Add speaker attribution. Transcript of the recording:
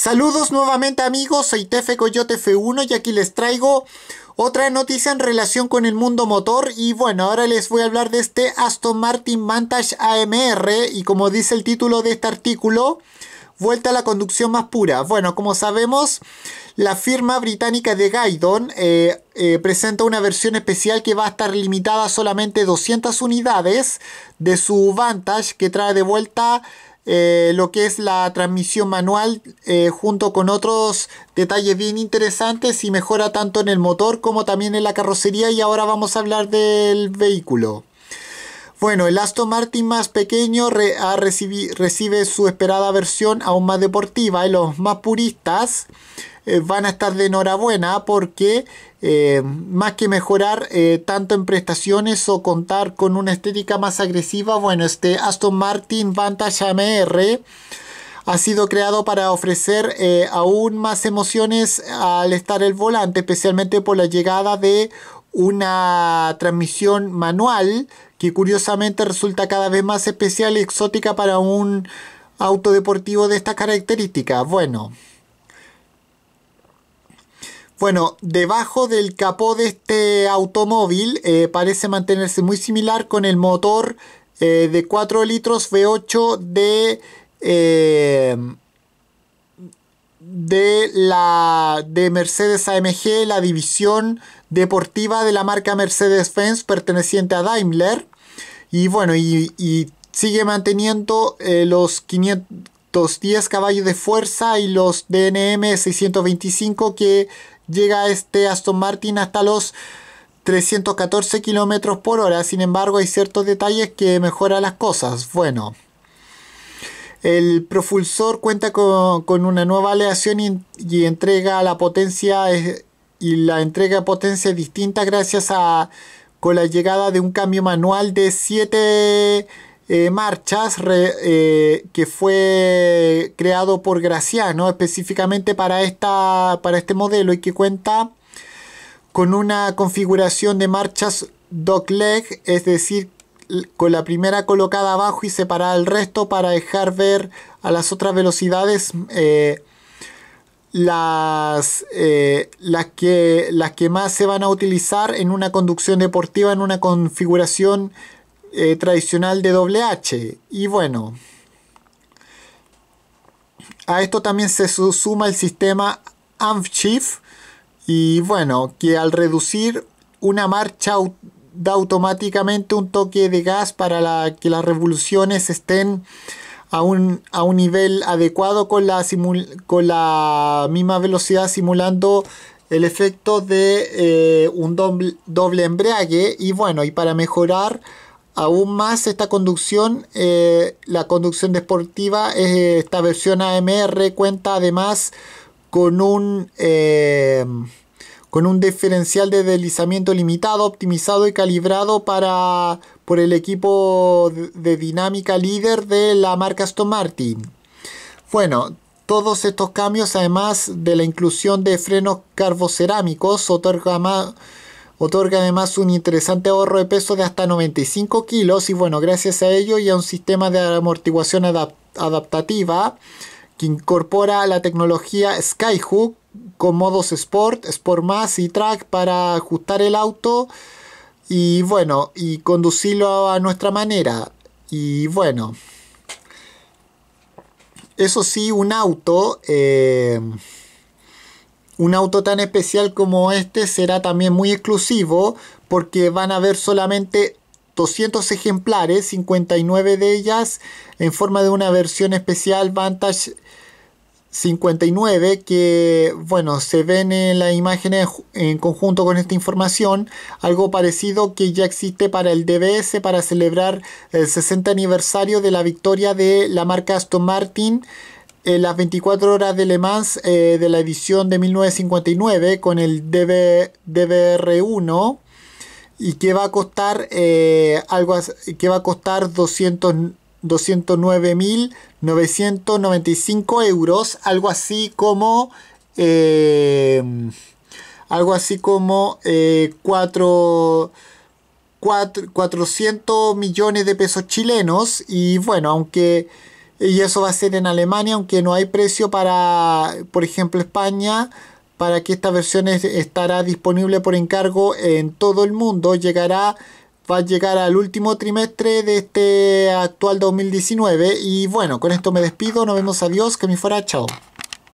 Speaker 1: Saludos nuevamente amigos, soy Tefe Coyote F1 y aquí les traigo otra noticia en relación con el mundo motor y bueno, ahora les voy a hablar de este Aston Martin Vantage AMR y como dice el título de este artículo, vuelta a la conducción más pura. Bueno, como sabemos, la firma británica de Gaidon eh, eh, presenta una versión especial que va a estar limitada a solamente 200 unidades de su Vantage que trae de vuelta eh, lo que es la transmisión manual eh, junto con otros detalles bien interesantes y mejora tanto en el motor como también en la carrocería y ahora vamos a hablar del vehículo. Bueno, el Aston Martin más pequeño recibe su esperada versión aún más deportiva y los más puristas eh, van a estar de enhorabuena porque eh, más que mejorar eh, tanto en prestaciones o contar con una estética más agresiva, bueno, este Aston Martin Vantage AMR ha sido creado para ofrecer aún más emociones al estar el volante, especialmente por la llegada de una transmisión manual que curiosamente resulta cada vez más especial y exótica para un auto deportivo de estas características. Bueno, bueno, debajo del capó de este automóvil eh, parece mantenerse muy similar con el motor eh, de 4 litros V8 de, eh, de, la, de Mercedes AMG, la división deportiva de la marca Mercedes-Benz perteneciente a Daimler. Y bueno, y, sigue manteniendo los 510 caballos de fuerza y los DNM 625 que llega este Aston Martin hasta los 314 kilómetros por hora. Sin embargo, hay ciertos detalles que mejoran las cosas. Bueno, el propulsor cuenta con, una nueva aleación y, entrega la potencia y la entrega de potencia es distinta gracias a con la llegada de un cambio manual de 7 eh, marchas eh, que fue creado por Graciano específicamente para, esta, para este modelo y que cuenta con una configuración de marchas leg, es decir, con la primera colocada abajo y separada el resto para dejar ver a las otras velocidades eh, las, las, que, las que más se van a utilizar en una conducción deportiva, en una configuración eh, tradicional de doble H. Y bueno, a esto también se suma el sistema Shift. Y bueno, que al reducir una marcha da automáticamente un toque de gas para que las revoluciones estén a un, a un nivel adecuado con la, con la misma velocidad simulando el efecto de eh, un doble, doble embriague y bueno y para mejorar aún más esta conducción, eh, la conducción deportiva, eh, esta versión AMR cuenta además con un, eh, con un diferencial de deslizamiento limitado, optimizado y calibrado para, por el equipo de dinámica líder de la marca Aston Martin. Bueno, todos estos cambios, además de la inclusión de frenos carbocerámicos, otorga más Otorga además un interesante ahorro de peso de hasta 95 kilos y bueno, gracias a ello y a un sistema de amortiguación adaptativa que incorpora la tecnología Skyhook con modos Sport, Sport Más y Track para ajustar el auto y bueno, y conducirlo a nuestra manera. Y bueno, eso sí, un auto... Eh, un auto tan especial como este será también muy exclusivo porque van a haber solamente 200 ejemplares, 59 de ellas en forma de una versión especial Vantage 59 que bueno se ven en la imágenes en conjunto con esta información algo parecido que ya existe para el DBS para celebrar el 60 aniversario de la victoria de la marca Aston Martin las 24 horas de Le Mans eh, de la edición de 1959 con el DB, DBR1 y que va a costar eh, algo que va a costar 209.995 euros algo así como eh, algo así como 400 millones de pesos chilenos y bueno aunque y eso va a ser en Alemania, aunque no hay precio para, por ejemplo, España, para que esta versión estará disponible por encargo en todo el mundo. Llegará, va a llegar al último trimestre de este actual 2019. Y bueno, con esto me despido, nos vemos, adiós, que me fuera, chao.